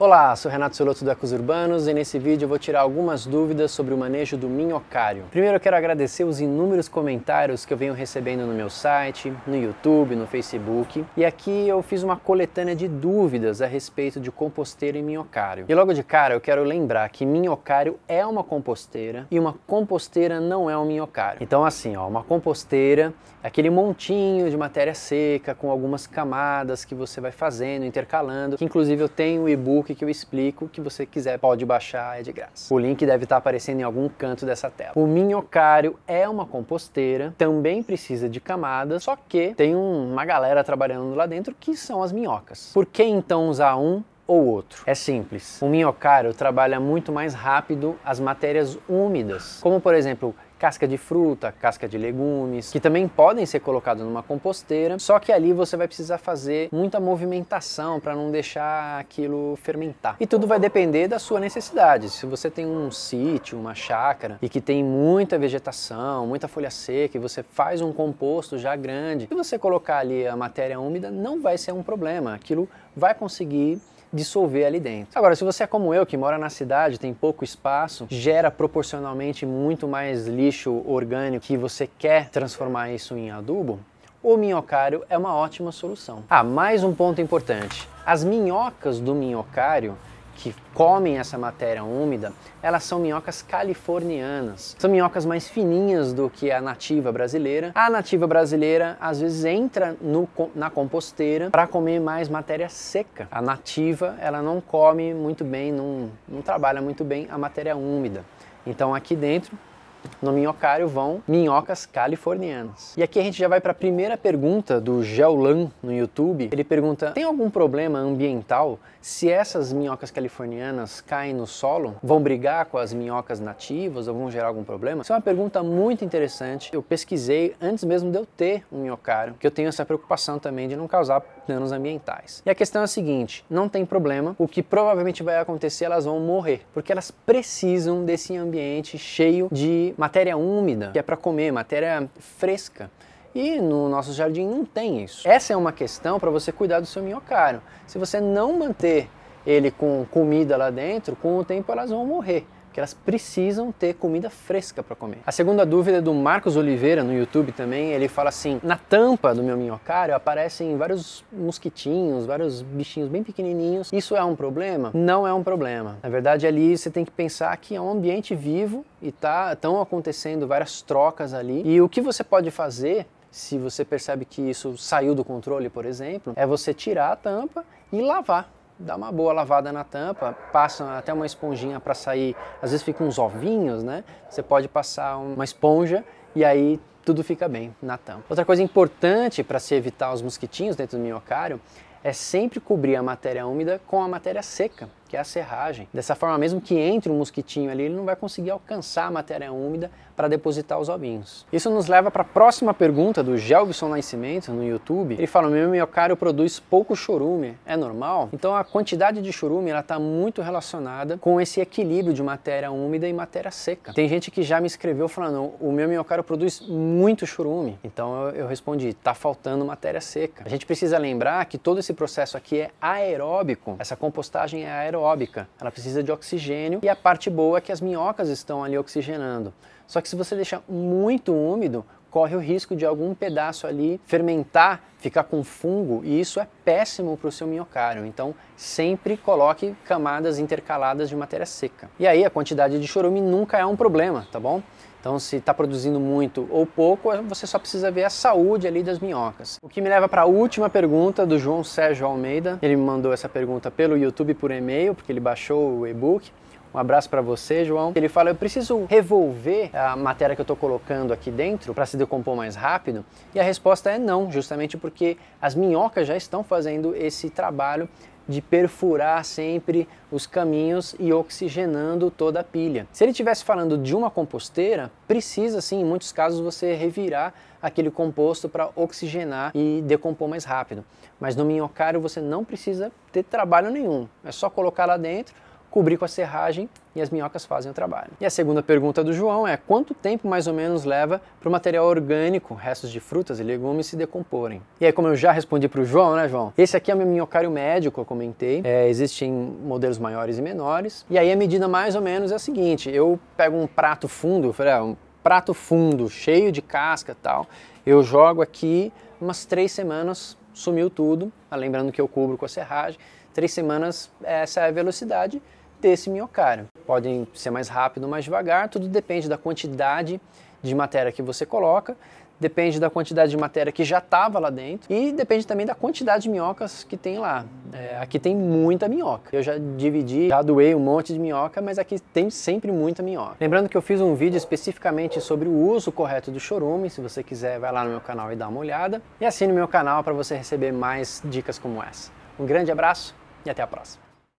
Olá, sou Renato Siloto do Ecos Urbanos e nesse vídeo eu vou tirar algumas dúvidas sobre o manejo do minhocário. Primeiro eu quero agradecer os inúmeros comentários que eu venho recebendo no meu site, no YouTube, no Facebook e aqui eu fiz uma coletânea de dúvidas a respeito de composteira e minhocário. E logo de cara eu quero lembrar que minhocário é uma composteira e uma composteira não é um minhocário. Então assim, ó, uma composteira é aquele montinho de matéria seca com algumas camadas que você vai fazendo, intercalando, que inclusive eu tenho o e-book que eu explico, que você quiser pode baixar, é de graça. O link deve estar tá aparecendo em algum canto dessa tela. O minhocário é uma composteira, também precisa de camada, só que tem uma galera trabalhando lá dentro que são as minhocas. Por que então usar um ou outro. É simples. O minhocário trabalha muito mais rápido as matérias úmidas, como por exemplo casca de fruta, casca de legumes, que também podem ser colocados numa composteira, só que ali você vai precisar fazer muita movimentação para não deixar aquilo fermentar. E tudo vai depender da sua necessidade. Se você tem um sítio, uma chácara e que tem muita vegetação, muita folha seca, e você faz um composto já grande, se você colocar ali a matéria úmida, não vai ser um problema. Aquilo vai conseguir dissolver ali dentro. Agora, se você é como eu, que mora na cidade, tem pouco espaço, gera proporcionalmente muito mais lixo orgânico que você quer transformar isso em adubo, o minhocário é uma ótima solução. Ah, mais um ponto importante. As minhocas do minhocário que comem essa matéria úmida, elas são minhocas californianas. São minhocas mais fininhas do que a nativa brasileira. A nativa brasileira às vezes entra no, na composteira para comer mais matéria seca. A nativa ela não come muito bem, não, não trabalha muito bem a matéria úmida. Então aqui dentro no minhocário vão minhocas californianas. E aqui a gente já vai para a primeira pergunta do Geolan no YouTube. Ele pergunta: tem algum problema ambiental se essas minhocas californianas caem no solo? Vão brigar com as minhocas nativas ou vão gerar algum problema? Isso é uma pergunta muito interessante. Eu pesquisei antes mesmo de eu ter um minhocário, que eu tenho essa preocupação também de não causar danos ambientais. E a questão é a seguinte: não tem problema. O que provavelmente vai acontecer, elas vão morrer, porque elas precisam desse ambiente cheio de matéria úmida, que é para comer, matéria fresca. E no nosso jardim não tem isso. Essa é uma questão para você cuidar do seu minhocário. Se você não manter ele com comida lá dentro, com o tempo elas vão morrer. Que elas precisam ter comida fresca para comer. A segunda dúvida é do Marcos Oliveira no YouTube também, ele fala assim: "Na tampa do meu minhocário aparecem vários mosquitinhos, vários bichinhos bem pequenininhos. Isso é um problema?" Não é um problema. Na verdade, ali você tem que pensar que é um ambiente vivo e tá estão acontecendo várias trocas ali. E o que você pode fazer se você percebe que isso saiu do controle, por exemplo, é você tirar a tampa e lavar dá uma boa lavada na tampa, passa até uma esponjinha para sair, às vezes ficam uns ovinhos, né? Você pode passar uma esponja e aí tudo fica bem na tampa. Outra coisa importante para se evitar os mosquitinhos dentro do minhocário é sempre cobrir a matéria úmida com a matéria seca que é a serragem. Dessa forma, mesmo que entre um mosquitinho ali, ele não vai conseguir alcançar a matéria úmida para depositar os ovinhos. Isso nos leva para a próxima pergunta do Gelbson Nascimento no YouTube. Ele fala: "Meu miocário produz pouco chorume, é normal?". Então a quantidade de chorume ela está muito relacionada com esse equilíbrio de matéria úmida e matéria seca. Tem gente que já me escreveu falando: "O meu miocário produz muito chorume". Então eu, eu respondi: "Está faltando matéria seca". A gente precisa lembrar que todo esse processo aqui é aeróbico. Essa compostagem é aeróbica ela precisa de oxigênio e a parte boa é que as minhocas estão ali oxigenando. Só que se você deixar muito úmido, corre o risco de algum pedaço ali fermentar, ficar com fungo e isso é péssimo para o seu minhocário. Então, sempre coloque camadas intercaladas de matéria seca. E aí a quantidade de chorume nunca é um problema, tá bom? Então, se está produzindo muito ou pouco, você só precisa ver a saúde ali das minhocas. O que me leva para a última pergunta do João Sérgio Almeida. Ele me mandou essa pergunta pelo YouTube por e-mail, porque ele baixou o e-book. Um abraço para você, João. Ele fala: eu preciso revolver a matéria que eu estou colocando aqui dentro para se decompor mais rápido. E a resposta é não, justamente porque as minhocas já estão fazendo esse trabalho de perfurar sempre os caminhos e oxigenando toda a pilha. Se ele estivesse falando de uma composteira, precisa sim, em muitos casos, você revirar aquele composto para oxigenar e decompor mais rápido. Mas no minhocário você não precisa ter trabalho nenhum, é só colocar lá dentro cobrir com a serragem e as minhocas fazem o trabalho. E a segunda pergunta do João é quanto tempo mais ou menos leva para o material orgânico, restos de frutas e legumes, se decomporem? E aí, como eu já respondi para o João, né, João? Esse aqui é o meu minhocário médio que eu comentei. É, existem modelos maiores e menores. E aí a medida mais ou menos é a seguinte: eu pego um prato fundo, ah, um prato fundo cheio de casca tal, eu jogo aqui umas três semanas sumiu tudo, lembrando que eu cubro com a serragem, três semanas essa é a velocidade ter esse miocário. Podem ser mais rápido ou mais devagar, tudo depende da quantidade de matéria que você coloca, depende da quantidade de matéria que já estava lá dentro e depende também da quantidade de minhocas que tem lá. É, aqui tem muita minhoca. Eu já dividi, já doei um monte de minhoca, mas aqui tem sempre muita minhoca. Lembrando que eu fiz um vídeo especificamente sobre o uso correto do chorume, se você quiser vai lá no meu canal e dá uma olhada. E assine o meu canal para você receber mais dicas como essa. Um grande abraço e até a próxima.